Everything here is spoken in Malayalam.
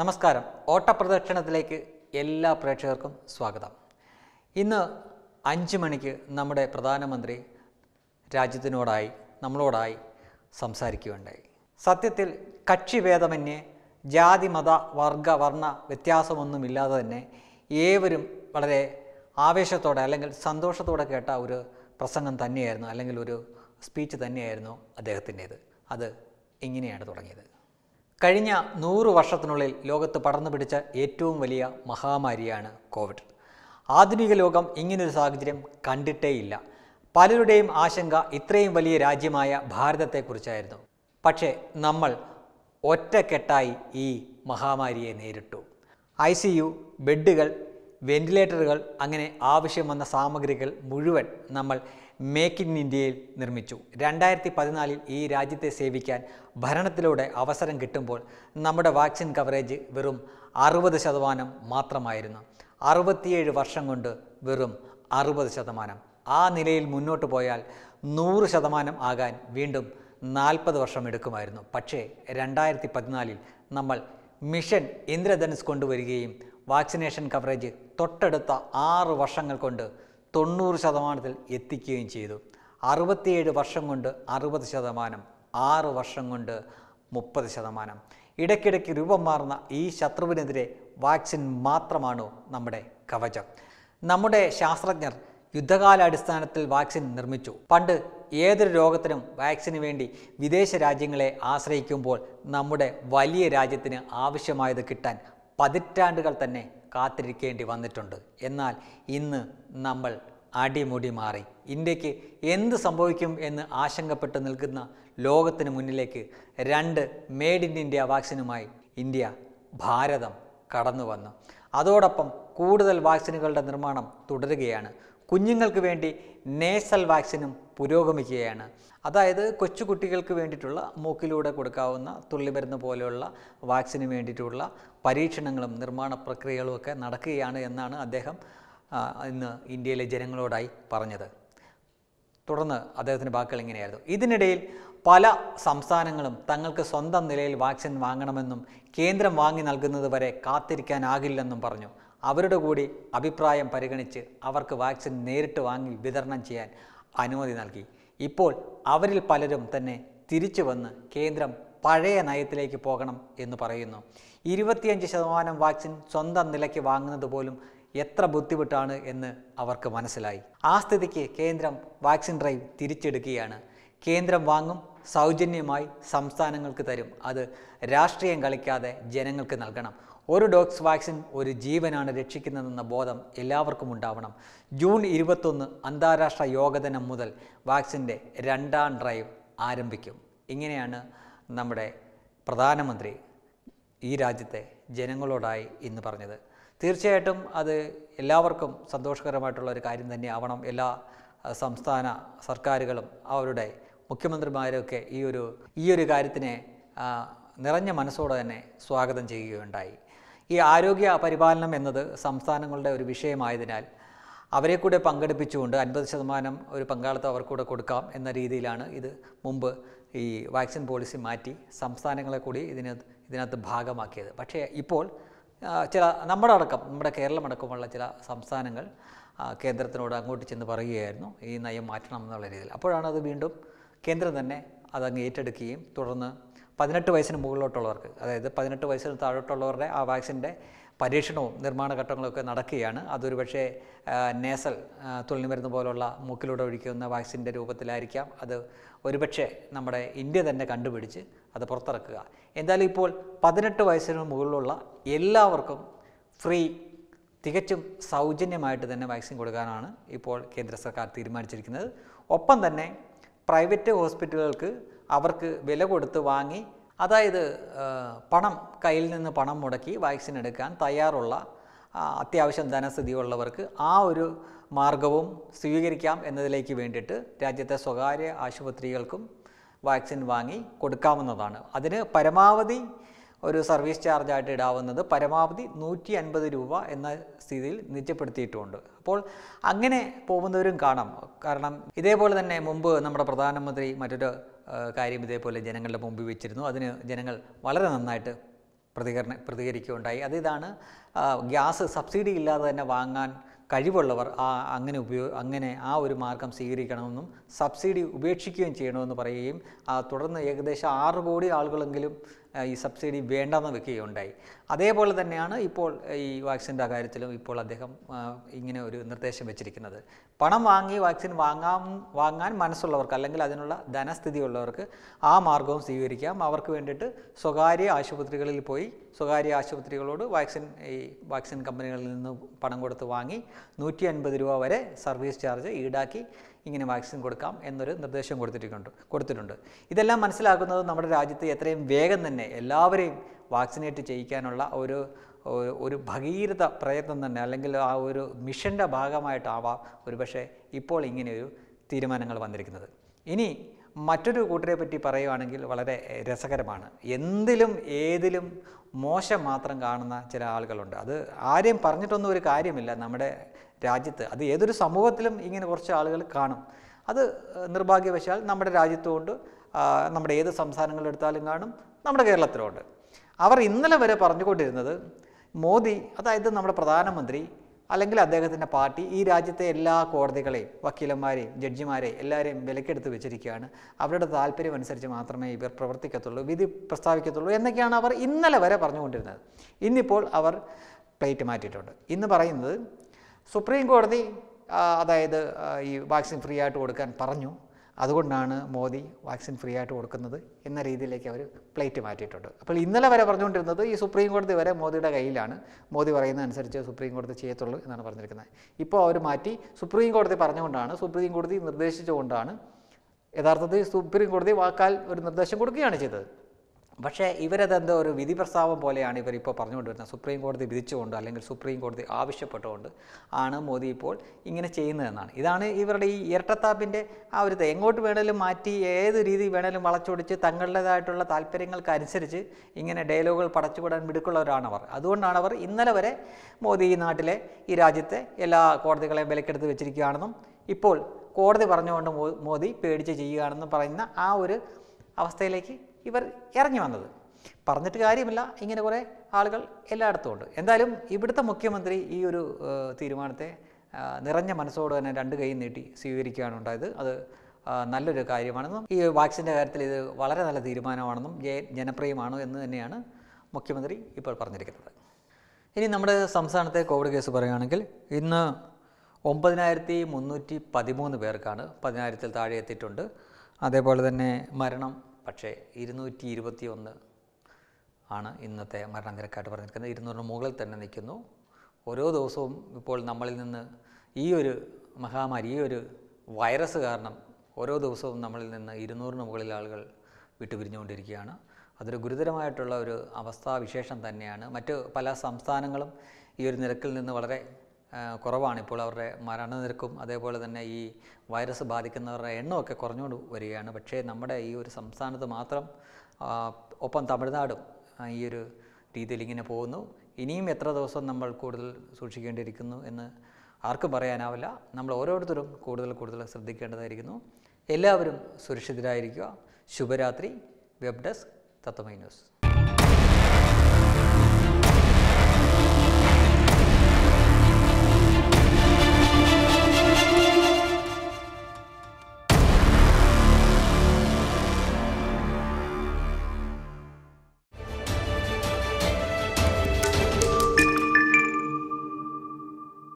നമസ്കാരം ഓട്ടപ്രദക്ഷിണത്തിലേക്ക് എല്ലാ പ്രേക്ഷകർക്കും സ്വാഗതം ഇന്ന് അഞ്ച് മണിക്ക് നമ്മുടെ പ്രധാനമന്ത്രി രാജ്യത്തിനോടായി നമ്മളോടായി സംസാരിക്കുകയുണ്ടായി സത്യത്തിൽ കക്ഷിഭേദമന്യേ ജാതി മത വർഗ വർണ്ണ വ്യത്യാസമൊന്നുമില്ലാതെ തന്നെ ഏവരും വളരെ ആവേശത്തോടെ അല്ലെങ്കിൽ സന്തോഷത്തോടെ കേട്ട ഒരു പ്രസംഗം തന്നെയായിരുന്നു അല്ലെങ്കിൽ ഒരു സ്പീച്ച് തന്നെയായിരുന്നു അദ്ദേഹത്തിൻ്റേത് അത് ഇങ്ങനെയാണ് തുടങ്ങിയത് കഴിഞ്ഞ നൂറ് വർഷത്തിനുള്ളിൽ ലോകത്ത് പടർന്നു പിടിച്ച ഏറ്റവും വലിയ മഹാമാരിയാണ് കോവിഡ് ആധുനിക ലോകം ഇങ്ങനൊരു സാഹചര്യം കണ്ടിട്ടേയില്ല പലരുടെയും ആശങ്ക ഇത്രയും വലിയ രാജ്യമായ ഭാരതത്തെക്കുറിച്ചായിരുന്നു പക്ഷേ നമ്മൾ ഒറ്റക്കെട്ടായി ഈ മഹാമാരിയെ നേരിട്ടു ഐ സി യു ബെഡുകൾ വെന്റിലേറ്ററുകൾ അങ്ങനെ ആവശ്യം വന്ന സാമഗ്രികൾ മുഴുവൻ നമ്മൾ മേക്ക് ഇൻ ഇന്ത്യയിൽ നിർമ്മിച്ചു രണ്ടായിരത്തി പതിനാലിൽ ഈ രാജ്യത്തെ സേവിക്കാൻ ഭരണത്തിലൂടെ അവസരം കിട്ടുമ്പോൾ നമ്മുടെ വാക്സിൻ കവറേജ് വെറും അറുപത് ശതമാനം മാത്രമായിരുന്നു അറുപത്തിയേഴ് വർഷം കൊണ്ട് വെറും അറുപത് ശതമാനം ആ നിലയിൽ മുന്നോട്ട് പോയാൽ നൂറ് ശതമാനം ആകാൻ വീണ്ടും നാൽപ്പത് വർഷം എടുക്കുമായിരുന്നു പക്ഷേ രണ്ടായിരത്തി പതിനാലിൽ നമ്മൾ മിഷൻ ഇന്ദ്രധനുസ് കൊണ്ടുവരികയും വാക്സിനേഷൻ കവറേജ് തൊട്ടടുത്ത ആറ് വർഷങ്ങൾ കൊണ്ട് തൊണ്ണൂറ് ശതമാനത്തിൽ എത്തിക്കുകയും ചെയ്തു അറുപത്തിയേഴ് വർഷം കൊണ്ട് അറുപത് ശതമാനം ആറ് വർഷം കൊണ്ട് മുപ്പത് ശതമാനം ഇടയ്ക്കിടയ്ക്ക് രൂപം മാറുന്ന ഈ ശത്രുവിനെതിരെ വാക്സിൻ മാത്രമാണ് നമ്മുടെ കവചം നമ്മുടെ ശാസ്ത്രജ്ഞർ യുദ്ധകാലാടിസ്ഥാനത്തിൽ വാക്സിൻ നിർമ്മിച്ചു പണ്ട് ഏതൊരു രോഗത്തിനും വാക്സിന് വേണ്ടി വിദേശ രാജ്യങ്ങളെ ആശ്രയിക്കുമ്പോൾ നമ്മുടെ വലിയ രാജ്യത്തിന് ആവശ്യമായത് കിട്ടാൻ പതിറ്റാണ്ടുകൾ തന്നെ കാത്തിരിക്കേണ്ടി വന്നിട്ടുണ്ട് എന്നാൽ ഇന്ന് നമ്മൾ അടിമുടി മാറി ഇന്ത്യക്ക് എന്ത് സംഭവിക്കും എന്ന് ആശങ്കപ്പെട്ട് നിൽക്കുന്ന ലോകത്തിന് മുന്നിലേക്ക് രണ്ട് മേഡ് ഇൻ ഇന്ത്യ വാക്സിനുമായി ഇന്ത്യ ഭാരതം കടന്നു വന്നു അതോടൊപ്പം കൂടുതൽ വാക്സിനുകളുടെ നിർമ്മാണം തുടരുകയാണ് കുഞ്ഞുങ്ങൾക്ക് വേണ്ടി നേസൽ വാക്സിനും പുരോഗമിക്കുകയാണ് അതായത് കൊച്ചുകുട്ടികൾക്ക് വേണ്ടിയിട്ടുള്ള മൂക്കിലൂടെ കൊടുക്കാവുന്ന തുള്ളിമരുന്ന് പോലെയുള്ള വാക്സിന് വേണ്ടിയിട്ടുള്ള പരീക്ഷണങ്ങളും നിർമ്മാണ പ്രക്രിയകളും ഒക്കെ നടക്കുകയാണ് എന്നാണ് അദ്ദേഹം ഇന്ന് ഇന്ത്യയിലെ ജനങ്ങളോടായി പറഞ്ഞത് തുടർന്ന് അദ്ദേഹത്തിൻ്റെ വാക്കുകൾ ഇങ്ങനെയായിരുന്നു ഇതിനിടയിൽ പല സംസ്ഥാനങ്ങളും തങ്ങൾക്ക് സ്വന്തം നിലയിൽ വാക്സിൻ വാങ്ങണമെന്നും കേന്ദ്രം വാങ്ങി നൽകുന്നത് വരെ കാത്തിരിക്കാനാകില്ലെന്നും പറഞ്ഞു അവരുടെ കൂടി അഭിപ്രായം പരിഗണിച്ച് അവർക്ക് വാക്സിൻ നേരിട്ട് വാങ്ങി വിതരണം ചെയ്യാൻ അനുമതി നൽകി ഇപ്പോൾ അവരിൽ പലരും തന്നെ തിരിച്ചു വന്ന് കേന്ദ്രം പഴയ നയത്തിലേക്ക് പോകണം എന്ന് പറയുന്നു ഇരുപത്തിയഞ്ച് ശതമാനം വാക്സിൻ സ്വന്തം നിലയ്ക്ക് വാങ്ങുന്നത് പോലും എത്ര ബുദ്ധിമുട്ടാണ് എന്ന് അവർക്ക് മനസ്സിലായി ആ സ്ഥിതിക്ക് കേന്ദ്രം വാക്സിൻ ഡ്രൈവ് തിരിച്ചെടുക്കുകയാണ് കേന്ദ്രം വാങ്ങും സൗജന്യമായി സംസ്ഥാനങ്ങൾക്ക് തരും അത് രാഷ്ട്രീയം കളിക്കാതെ ജനങ്ങൾക്ക് നൽകണം ഒരു ഡോക്സ് വാക്സിൻ ഒരു ജീവനാണ് രക്ഷിക്കുന്നതെന്ന ബോധം എല്ലാവർക്കും ഉണ്ടാവണം ജൂൺ ഇരുപത്തൊന്ന് അന്താരാഷ്ട്ര യോഗദിനം മുതൽ വാക്സിൻ്റെ രണ്ടാം ഡ്രൈവ് ആരംഭിക്കും ഇങ്ങനെയാണ് നമ്മുടെ പ്രധാനമന്ത്രി ഈ രാജ്യത്തെ ജനങ്ങളോടായി ഇന്ന് പറഞ്ഞത് തീർച്ചയായിട്ടും അത് എല്ലാവർക്കും സന്തോഷകരമായിട്ടുള്ള ഒരു കാര്യം തന്നെയാവണം എല്ലാ സംസ്ഥാന സർക്കാരുകളും അവരുടെ മുഖ്യമന്ത്രിമാരൊക്കെ ഈ ഒരു ഈ ഒരു കാര്യത്തിനെ നിറഞ്ഞ മനസ്സോടെ തന്നെ സ്വാഗതം ചെയ്യുകയുണ്ടായി ഈ ആരോഗ്യ പരിപാലനം എന്നത് സംസ്ഥാനങ്ങളുടെ ഒരു വിഷയമായതിനാൽ അവരെ കൂടെ പങ്കെടുപ്പിച്ചുകൊണ്ട് അൻപത് ശതമാനം ഒരു പങ്കാളിത്തം അവർക്കൂടെ കൊടുക്കാം എന്ന രീതിയിലാണ് ഇത് മുമ്പ് ഈ വാക്സിൻ പോളിസി മാറ്റി സംസ്ഥാനങ്ങളെ കൂടി ഇതിന് ഇതിനകത്ത് ഭാഗമാക്കിയത് പക്ഷേ ഇപ്പോൾ ചില നമ്മുടെ അടക്കം നമ്മുടെ അടക്കമുള്ള ചില സംസ്ഥാനങ്ങൾ കേന്ദ്രത്തിനോട് അങ്ങോട്ട് ചെന്ന് പറയുകയായിരുന്നു ഈ നയം മാറ്റണം എന്നുള്ള രീതിയിൽ അപ്പോഴാണ് അത് വീണ്ടും കേന്ദ്രം തന്നെ അതങ്ങ് ഏറ്റെടുക്കുകയും തുടർന്ന് പതിനെട്ട് വയസ്സിന് മുകളിലോട്ടുള്ളവർക്ക് അതായത് പതിനെട്ട് വയസ്സിന് താഴോട്ടുള്ളവരുടെ ആ വാക്സിൻ്റെ പരീക്ഷണവും നിർമ്മാണ ഘട്ടങ്ങളൊക്കെ നടക്കുകയാണ് അതൊരു പക്ഷേ നേസൽ മരുന്ന് പോലുള്ള മൂക്കിലൂടെ ഒഴിക്കുന്ന വാക്സിൻ്റെ രൂപത്തിലായിരിക്കാം അത് ഒരുപക്ഷെ നമ്മുടെ ഇന്ത്യ തന്നെ കണ്ടുപിടിച്ച് അത് പുറത്തിറക്കുക എന്തായാലും ഇപ്പോൾ പതിനെട്ട് വയസ്സിന് മുകളിലുള്ള എല്ലാവർക്കും ഫ്രീ തികച്ചും സൗജന്യമായിട്ട് തന്നെ വാക്സിൻ കൊടുക്കാനാണ് ഇപ്പോൾ കേന്ദ്ര സർക്കാർ തീരുമാനിച്ചിരിക്കുന്നത് ഒപ്പം തന്നെ പ്രൈവറ്റ് ഹോസ്പിറ്റലുകൾക്ക് അവർക്ക് വില കൊടുത്ത് വാങ്ങി അതായത് പണം കയ്യിൽ നിന്ന് പണം മുടക്കി വാക്സിൻ എടുക്കാൻ തയ്യാറുള്ള അത്യാവശ്യം ധനസ്ഥിതിയുള്ളവർക്ക് ആ ഒരു മാർഗവും സ്വീകരിക്കാം എന്നതിലേക്ക് വേണ്ടിയിട്ട് രാജ്യത്തെ സ്വകാര്യ ആശുപത്രികൾക്കും വാക്സിൻ വാങ്ങി കൊടുക്കാവുന്നതാണ് അതിന് പരമാവധി ഒരു സർവീസ് ചാർജായിട്ട് ഇടാവുന്നത് പരമാവധി നൂറ്റി അൻപത് രൂപ എന്ന സ്ഥിതിയിൽ നിജപ്പെടുത്തിയിട്ടുമുണ്ട് അപ്പോൾ അങ്ങനെ പോകുന്നവരും കാണാം കാരണം ഇതേപോലെ തന്നെ മുമ്പ് നമ്മുടെ പ്രധാനമന്ത്രി മറ്റൊരു കാര്യം ഇതേപോലെ ജനങ്ങളുടെ മുമ്പിൽ വെച്ചിരുന്നു അതിന് ജനങ്ങൾ വളരെ നന്നായിട്ട് പ്രതികരണ പ്രതികരിക്കുകയുണ്ടായി അത് ഇതാണ് ഗ്യാസ് സബ്സിഡി ഇല്ലാതെ തന്നെ വാങ്ങാൻ കഴിവുള്ളവർ ആ അങ്ങനെ ഉപയോ അങ്ങനെ ആ ഒരു മാർഗം സ്വീകരിക്കണമെന്നും സബ്സിഡി ഉപേക്ഷിക്കുകയും ചെയ്യണമെന്ന് പറയുകയും തുടർന്ന് ഏകദേശം ആറ് കോടി ആളുകളെങ്കിലും ഈ സബ്സിഡി വേണ്ടെന്ന് വെക്കുകയുണ്ടായി അതേപോലെ തന്നെയാണ് ഇപ്പോൾ ഈ വാക്സിൻ്റെ കാര്യത്തിലും ഇപ്പോൾ അദ്ദേഹം ഇങ്ങനെ ഒരു നിർദ്ദേശം വെച്ചിരിക്കുന്നത് പണം വാങ്ങി വാക്സിൻ വാങ്ങാം വാങ്ങാൻ മനസ്സുള്ളവർക്ക് അല്ലെങ്കിൽ അതിനുള്ള ധനസ്ഥിതി ഉള്ളവർക്ക് ആ മാർഗവും സ്വീകരിക്കാം അവർക്ക് വേണ്ടിയിട്ട് സ്വകാര്യ ആശുപത്രികളിൽ പോയി സ്വകാര്യ ആശുപത്രികളോട് വാക്സിൻ ഈ വാക്സിൻ കമ്പനികളിൽ നിന്ന് പണം കൊടുത്ത് വാങ്ങി നൂറ്റി അൻപത് രൂപ വരെ സർവീസ് ചാർജ് ഈടാക്കി ഇങ്ങനെ വാക്സിൻ കൊടുക്കാം എന്നൊരു നിർദ്ദേശം കൊടുത്തിട്ടുണ്ട് കൊടുത്തിട്ടുണ്ട് ഇതെല്ലാം മനസ്സിലാക്കുന്നത് നമ്മുടെ രാജ്യത്ത് എത്രയും വേഗം തന്നെ എല്ലാവരെയും വാക്സിനേറ്റ് ചെയ്യിക്കാനുള്ള ഒരു ഒരു ഭഗീരഥ പ്രയത്നം തന്നെ അല്ലെങ്കിൽ ആ ഒരു മിഷൻ്റെ ഭാഗമായിട്ടാവാം ഒരുപക്ഷെ ഇപ്പോൾ ഇങ്ങനെയൊരു തീരുമാനങ്ങൾ വന്നിരിക്കുന്നത് ഇനി മറ്റൊരു കൂട്ടരെ പറ്റി പറയുകയാണെങ്കിൽ വളരെ രസകരമാണ് എന്തിലും ഏതിലും മോശം മാത്രം കാണുന്ന ചില ആളുകളുണ്ട് അത് ആരെയും പറഞ്ഞിട്ടൊന്നും ഒരു കാര്യമില്ല നമ്മുടെ രാജ്യത്ത് അത് ഏതൊരു സമൂഹത്തിലും ഇങ്ങനെ കുറച്ച് ആളുകൾ കാണും അത് നിർഭാഗ്യവശാൽ നമ്മുടെ രാജ്യത്തുകൊണ്ട് നമ്മുടെ ഏത് സംസ്ഥാനങ്ങളെടുത്താലും കാണും നമ്മുടെ കേരളത്തിലുണ്ട് അവർ ഇന്നലെ വരെ പറഞ്ഞുകൊണ്ടിരുന്നത് മോദി അതായത് നമ്മുടെ പ്രധാനമന്ത്രി അല്ലെങ്കിൽ അദ്ദേഹത്തിൻ്റെ പാർട്ടി ഈ രാജ്യത്തെ എല്ലാ കോടതികളെയും വക്കീലന്മാരെയും ജഡ്ജിമാരെയും എല്ലാവരെയും വിലക്കെടുത്ത് വെച്ചിരിക്കുകയാണ് അവരുടെ താല്പര്യം അനുസരിച്ച് മാത്രമേ ഇവർ പ്രവർത്തിക്കത്തുള്ളൂ വിധി പ്രസ്താവിക്കത്തുള്ളൂ എന്നൊക്കെയാണ് അവർ ഇന്നലെ വരെ പറഞ്ഞുകൊണ്ടിരുന്നത് ഇന്നിപ്പോൾ അവർ പ്ലേറ്റ് മാറ്റിയിട്ടുണ്ട് ഇന്ന് പറയുന്നത് സുപ്രീം കോടതി അതായത് ഈ വാക്സിൻ ഫ്രീ ആയിട്ട് കൊടുക്കാൻ പറഞ്ഞു അതുകൊണ്ടാണ് മോദി വാക്സിൻ ഫ്രീ ആയിട്ട് കൊടുക്കുന്നത് എന്ന രീതിയിലേക്ക് അവർ പ്ലേറ്റ് മാറ്റിയിട്ടുണ്ട് അപ്പോൾ ഇന്നലെ വരെ പറഞ്ഞുകൊണ്ടിരുന്നത് ഈ സുപ്രീം കോടതി വരെ മോദിയുടെ കയ്യിലാണ് മോദി പറയുന്ന സുപ്രീം കോടതി ചെയ്യത്തുള്ളൂ എന്നാണ് പറഞ്ഞിരിക്കുന്നത് ഇപ്പോൾ അവർ മാറ്റി സുപ്രീം കോടതി പറഞ്ഞുകൊണ്ടാണ് സുപ്രീം കോടതി നിർദ്ദേശിച്ചുകൊണ്ടാണ് യഥാർത്ഥത്തിൽ സുപ്രീം കോടതി വാക്കാൽ ഒരു നിർദ്ദേശം കൊടുക്കുകയാണ് ചെയ്തത് പക്ഷേ ഇവരതെന്തോ ഒരു വിധി പ്രസ്താവം പോലെയാണ് ഇവരിപ്പോൾ പറഞ്ഞുകൊണ്ടിരുന്നത് സുപ്രീം കോടതി വിധിച്ചുകൊണ്ട് അല്ലെങ്കിൽ സുപ്രീം കോടതി ആവശ്യപ്പെട്ടുകൊണ്ട് ആണ് മോദി ഇപ്പോൾ ഇങ്ങനെ ചെയ്യുന്നതെന്നാണ് ഇതാണ് ഇവരുടെ ഈ ഇരട്ടത്താപ്പിൻ്റെ ആ ഒരു എങ്ങോട്ട് വേണേലും മാറ്റി ഏത് രീതി വേണേലും വളച്ചൊടിച്ച് തങ്ങളുടേതായിട്ടുള്ള താല്പര്യങ്ങൾക്കനുസരിച്ച് ഇങ്ങനെ ഡയലോഗുകൾ പടച്ചുവിടാൻ മിടുക്കുള്ളവരാണ് അവർ അതുകൊണ്ടാണ് അവർ ഇന്നലെ വരെ മോദി ഈ നാട്ടിലെ ഈ രാജ്യത്തെ എല്ലാ കോടതികളെയും വിലക്കെടുത്ത് വെച്ചിരിക്കുകയാണെന്നും ഇപ്പോൾ കോടതി പറഞ്ഞുകൊണ്ട് മോദി പേടിച്ച് ചെയ്യുകയാണെന്നും പറയുന്ന ആ ഒരു അവസ്ഥയിലേക്ക് ഇവർ ഇറങ്ങി വന്നത് പറഞ്ഞിട്ട് കാര്യമില്ല ഇങ്ങനെ കുറേ ആളുകൾ എല്ലായിടത്തും ഉണ്ട് എന്തായാലും ഇവിടുത്തെ മുഖ്യമന്ത്രി ഈ ഒരു തീരുമാനത്തെ നിറഞ്ഞ മനസ്സോട് തന്നെ രണ്ട് കൈ നീട്ടി സ്വീകരിക്കുകയാണ് ഉണ്ടായത് അത് നല്ലൊരു കാര്യമാണെന്നും ഈ വാക്സിൻ്റെ കാര്യത്തിൽ ഇത് വളരെ നല്ല തീരുമാനമാണെന്നും ജനപ്രിയമാണ് എന്ന് തന്നെയാണ് മുഖ്യമന്ത്രി ഇപ്പോൾ പറഞ്ഞിരിക്കുന്നത് ഇനി നമ്മുടെ സംസ്ഥാനത്തെ കോവിഡ് കേസ് പറയുകയാണെങ്കിൽ ഇന്ന് ഒമ്പതിനായിരത്തി മുന്നൂറ്റി പതിമൂന്ന് പേർക്കാണ് പതിനായിരത്തിൽ താഴെ എത്തിയിട്ടുണ്ട് അതേപോലെ തന്നെ മരണം പക്ഷേ ഇരുന്നൂറ്റി ഇരുപത്തി ഒന്ന് ആണ് ഇന്നത്തെ മരണനിരക്കായിട്ട് പറഞ്ഞിരിക്കുന്നത് ഇരുന്നൂറിന് മുകളിൽ തന്നെ നിൽക്കുന്നു ഓരോ ദിവസവും ഇപ്പോൾ നമ്മളിൽ നിന്ന് ഈ ഒരു മഹാമാരി ഈ ഒരു വൈറസ് കാരണം ഓരോ ദിവസവും നമ്മളിൽ നിന്ന് ഇരുന്നൂറിന് മുകളിൽ ആളുകൾ വിട്ടുപിരിഞ്ഞുകൊണ്ടിരിക്കുകയാണ് അതൊരു ഗുരുതരമായിട്ടുള്ള ഒരു അവസ്ഥാവിശേഷം തന്നെയാണ് മറ്റ് പല സംസ്ഥാനങ്ങളും ഈ ഒരു നിരക്കിൽ നിന്ന് വളരെ കുറവാണ് ഇപ്പോൾ അവരുടെ മരണനിരക്കും അതേപോലെ തന്നെ ഈ വൈറസ് ബാധിക്കുന്നവരുടെ എണ്ണമൊക്കെ കുറഞ്ഞുകൊണ്ട് വരികയാണ് പക്ഷേ നമ്മുടെ ഈ ഒരു സംസ്ഥാനത്ത് മാത്രം ഒപ്പം തമിഴ്നാടും ഈ ഒരു രീതിയിൽ ഇങ്ങനെ പോകുന്നു ഇനിയും എത്ര ദിവസം നമ്മൾ കൂടുതൽ സൂക്ഷിക്കേണ്ടിയിരിക്കുന്നു എന്ന് ആർക്കും പറയാനാവില്ല നമ്മൾ ഓരോരുത്തരും കൂടുതൽ കൂടുതൽ ശ്രദ്ധിക്കേണ്ടതായിരിക്കുന്നു എല്ലാവരും സുരക്ഷിതരായിരിക്കുക ശുഭരാത്രി വെബ് ഡെസ്ക് തത്വമൈ ന്യൂസ്